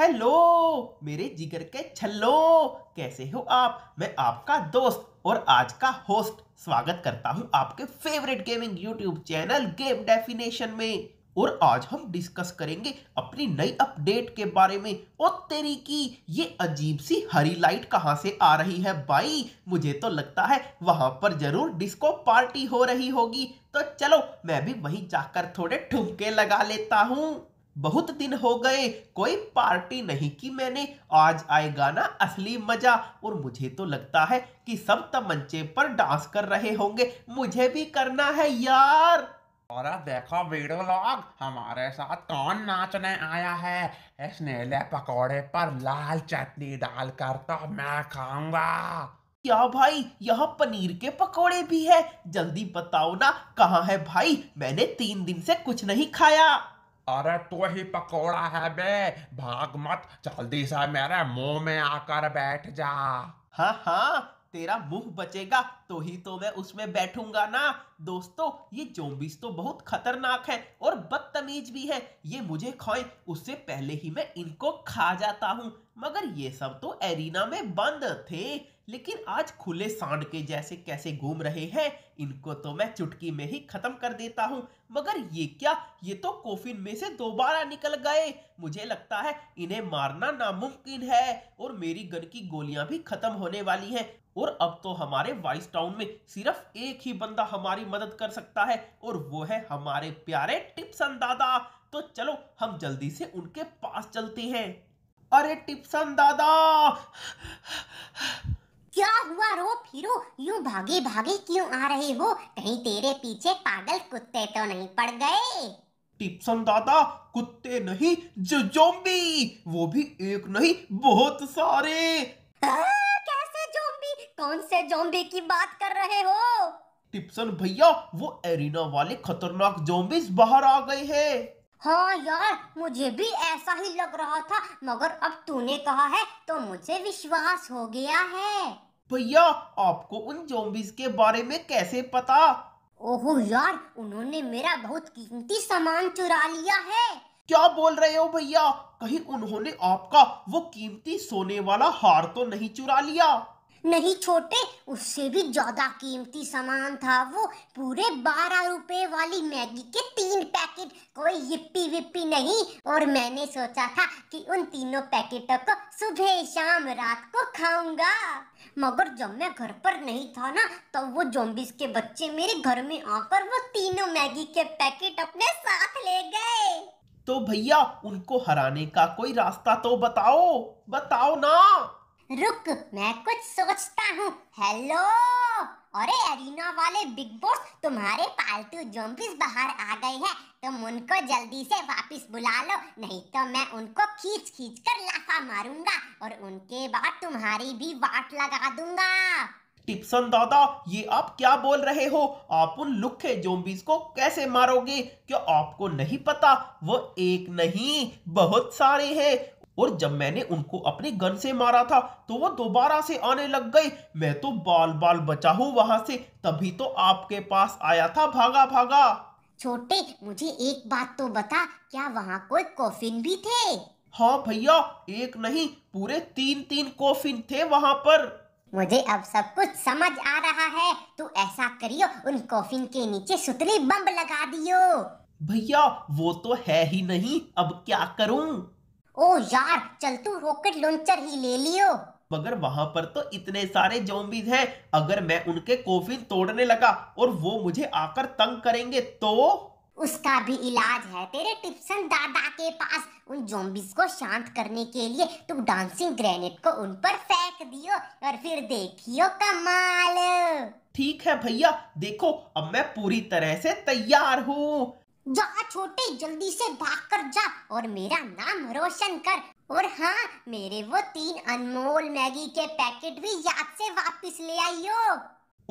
Hello मेरे जिगर के छल्लो कैसे हो आप मैं आपका दोस्त और आज का होस्ट स्वागत करता हूं आपके favourite gaming YouTube channel game definition में और आज हम डिस्कस करेंगे अपनी नई अपडेट के बारे में और तेरी की ये अजीब सी हरी लाइट कहां से आ रही है भाई मुझे तो लगता है वहां पर जरूर डिस्को पार्टी हो रही होगी तो चलो मैं भी वहीं जाकर थोड़े ठुमके लगा लेता हूं बहुत दिन हो गए कोई पार्टी नहीं की मैंने आज आएगा ना असली मजा और मुझे तो लगता है कि सब तमंचे पर डांस कर रहे होंगे मुझे भी करना है यार और देखो वीडियो लॉग हमारे साथ कौन नाचने आया है इसने ले पकौड़े पर लाल चटनी डाल कर तो मैं खाऊंगा क्या भाई यहाँ पनीर के पकोड़े भी है जल्दी बताओ ना कहाँ है भाई मैंने तीन दिन से कुछ नहीं खाया अरे तो ही पकोड़ा है बे भाग मत जल्दी से मेरे मुंह में आकर बैठ जा हाँ हाँ तेरा मुंह बचेगा तो ही तो मैं उसमें बैठूंगा ना दोस्तों ये जोम्बिस तो बहुत खतरनाक है और बदतमीज भी है ये मुझे खोए उससे पहले ही मैं इनको खा जाता हूँ मगर ये सब तो एरिना में बंद थे लेकिन आज खुले सांड के जैसे कैसे घूम रहे हैं इनको तो मैं चुटकी में ही खत्म कर देता हूँ मगर ये क्या ये तो कोफिन में से दोबारा निकल गए मुझे लगता है इन्हें मारना नामुमकिन है और मेरी गन की गोलियां भी खत्म होने वाली हैं और अब तो हमारे वाइस टाउन में सिर्फ एक ही बंदा हमारी मदद कर सकता है और वो है हमारे प्यारे टिप्सन दादा तो चलो हम जल्दी से उनके पास चलते हैं अरे टिप्सन दादा क्या हुआ रो फिरो यूं भागे भागे क्यों आ रहे हो कहीं तेरे पीछे पागल कुत्ते तो नहीं पड़ गए टिप्सन दादा कुत्ते नहीं जो जोम्बी वो भी एक नहीं बहुत सारे आ, कैसे जोम्बी कौन से जोम्बी की बात कर रहे हो टिप्सन भैया वो एरिना वाले खतरनाक जोम्बीज बाहर आ गए हैं हाँ यार मुझे भी ऐसा ही लग रहा था मगर अब तूने कहा है तो मुझे विश्वास हो गया है भैया आपको उन जोम्बिस के बारे में कैसे पता ओहो यार उन्होंने मेरा बहुत कीमती सामान चुरा लिया है क्या बोल रहे हो भैया कहीं उन्होंने आपका वो कीमती सोने वाला हार तो नहीं चुरा लिया नहीं छोटे उससे भी ज्यादा कीमती सामान था वो पूरे बारह रुपए वाली मैगी के तीन पैकेट कोई यिप्पी विप्पी नहीं और मैंने सोचा था कि उन तीनों पैकेटों को सुबह शाम रात को खाऊंगा मगर जब मैं घर पर नहीं था ना तब तो वो जोम्बिस के बच्चे मेरे घर में आकर वो तीनों मैगी के पैकेट अपने साथ ले गए तो भैया उनको हराने का कोई रास्ता तो बताओ बताओ ना रुक मैं कुछ सोचता हूँ हेलो अरे एरिना वाले बिग बॉस तुम्हारे पालतू जोम्बिस बाहर आ गए हैं तुम उनको जल्दी से वापस बुला लो नहीं तो मैं उनको खींच खींच कर लाफा मारूंगा और उनके बाद तुम्हारी भी वाट लगा दूंगा टिप्सन दादा ये आप क्या बोल रहे हो आप उन लुखे जोम्बिस को कैसे मारोगे क्या आपको नहीं पता वो एक नहीं बहुत सारे हैं और जब मैंने उनको अपने गन से मारा था तो वो दोबारा से आने लग गए मैं तो बाल बाल बचा हूँ वहां से तभी तो आपके पास आया था भागा भागा छोटे मुझे एक बात तो बता क्या वहाँ कोई कॉफिन भी थे हाँ भैया एक नहीं पूरे तीन तीन कॉफिन थे वहाँ पर मुझे अब सब कुछ समझ आ रहा है तू ऐसा करियो उन कॉफिन के नीचे सुतली बम लगा दियो भैया वो तो है ही नहीं अब क्या करूँ ओ यार चल तू रॉकेट लॉन्चर ही ले लियो मगर वहां पर तो इतने सारे जोम्बीज हैं अगर मैं उनके कोफिन तोड़ने लगा और वो मुझे आकर तंग करेंगे तो उसका भी इलाज है तेरे टिप्सन दादा के पास उन जोम्बिस को शांत करने के लिए तुम डांसिंग ग्रेनेड को उन पर फेंक दियो और फिर देखियो कमाल ठीक है भैया देखो अब मैं पूरी तरह से तैयार हूँ जा छोटे जल्दी से भाग कर जा और मेरा नाम रोशन कर और हाँ मेरे वो तीन अनमोल मैगी के पैकेट भी याद से वापस ले आइयो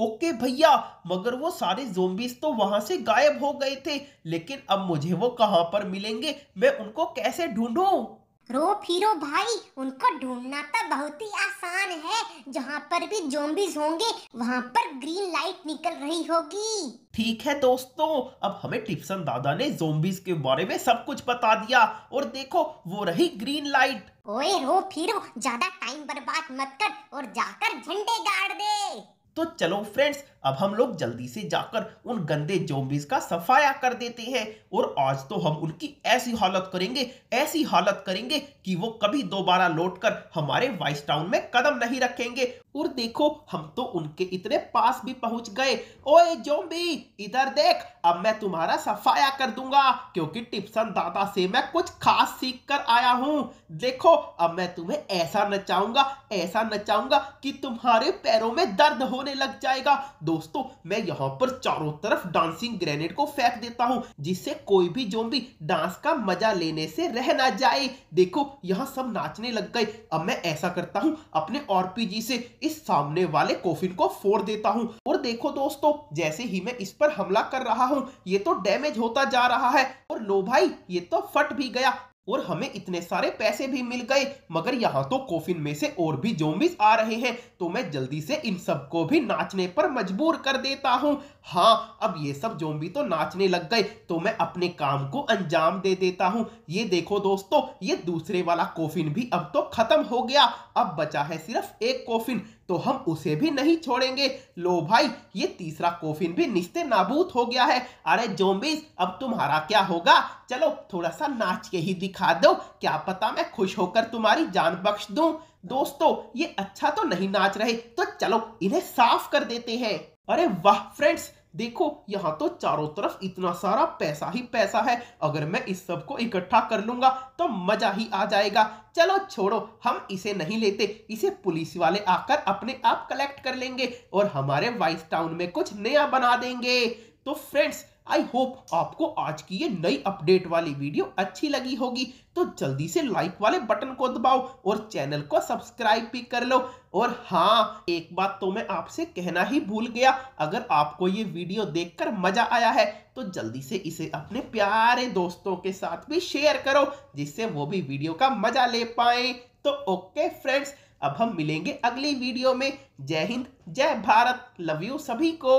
ओके भैया मगर वो सारे जोम्बिस तो वहाँ से गायब हो गए थे लेकिन अब मुझे वो कहाँ पर मिलेंगे मैं उनको कैसे ढूंढूं? रो फिरो भाई उनको ढूंढना तो बहुत ही आसान है जहाँ पर भी जोम्बिस होंगे वहाँ पर ग्रीन लाइट निकल रही होगी ठीक है दोस्तों अब हमें टिप्सन दादा ने जोम्बिस के बारे में सब कुछ बता दिया और देखो वो रही ग्रीन लाइट ओए रो फिरो ज्यादा टाइम बर्बाद मत कर और जाकर झंडे गाड़ दे तो चलो फ्रेंड्स अब हम लोग जल्दी से जाकर उन गंदे जोम्बिस का सफाया कर देते हैं और आज तो हम उनकी ऐसी हालत करेंगे ऐसी हालत करेंगे कि वो कभी दोबारा लौटकर हमारे वाइस टाउन में कदम नहीं रखेंगे और देखो हम तो उनके इतने पास भी पहुंच गए ओए जोम्बी इधर देख अब मैं तुम्हारा सफाया कर दूंगा क्योंकि टिप्सन दादा से मैं कुछ खास सीख कर आया हूँ देखो अब मैं तुम्हें ऐसा नचाऊंगा ऐसा नचाऊंगा कि तुम्हारे पैरों में दर्द होने लग जाएगा दो दोस्तों मैं यहाँ पर चारों तरफ डांसिंग ग्रेनेड को फेंक देता हूँ जिससे कोई भी जोम्बी डांस का मजा लेने से रह ना जाए देखो यहाँ सब नाचने लग गए अब मैं ऐसा करता हूँ अपने और से इस सामने वाले कोफिन को फोड़ देता हूँ और देखो दोस्तों जैसे ही मैं इस पर हमला कर रहा हूँ ये तो डैमेज होता जा रहा है और लो भाई ये तो फट भी गया और हमें इतने सारे पैसे भी मिल गए मगर यहाँ तो कोफिन में से और भी जोम्बिस आ रहे हैं तो मैं जल्दी से इन सब को भी नाचने पर मजबूर कर देता हूँ हाँ अब ये सब जोम्बी तो नाचने लग गए तो मैं अपने काम को अंजाम दे देता हूँ ये देखो दोस्तों ये दूसरे वाला कोफिन भी अब तो खत्म हो गया अब बचा है सिर्फ एक कोफिन तो हम उसे भी नहीं छोड़ेंगे लो भाई ये तीसरा कोफिन भी निश्चित नाबूद हो गया है अरे जोम्बिस अब तुम्हारा क्या होगा चलो थोड़ा सा नाच के ही दिखा दो क्या पता मैं खुश होकर तुम्हारी जान बख्श दू दोस्तों ये अच्छा तो नहीं नाच रहे तो चलो इन्हें साफ कर देते हैं अरे वाह फ्रेंड्स देखो यहाँ तो चारों तरफ इतना सारा पैसा ही पैसा है अगर मैं इस सब को इकट्ठा कर लूंगा तो मजा ही आ जाएगा चलो छोड़ो हम इसे नहीं लेते इसे पुलिस वाले आकर अपने आप कलेक्ट कर लेंगे और हमारे वाइस टाउन में कुछ नया बना देंगे तो फ्रेंड्स आई होप आपको आज की ये नई अपडेट वाली वीडियो अच्छी लगी होगी तो जल्दी से लाइक वाले बटन को दबाओ और चैनल को सब्सक्राइब भी कर लो और हाँ एक बात तो मैं आपसे कहना ही भूल गया अगर आपको ये वीडियो देखकर मजा आया है तो जल्दी से इसे अपने प्यारे दोस्तों के साथ भी शेयर करो जिससे वो भी वीडियो का मजा ले पाए तो ओके फ्रेंड्स अब हम मिलेंगे अगली वीडियो में जय हिंद जय भारत लव यू सभी को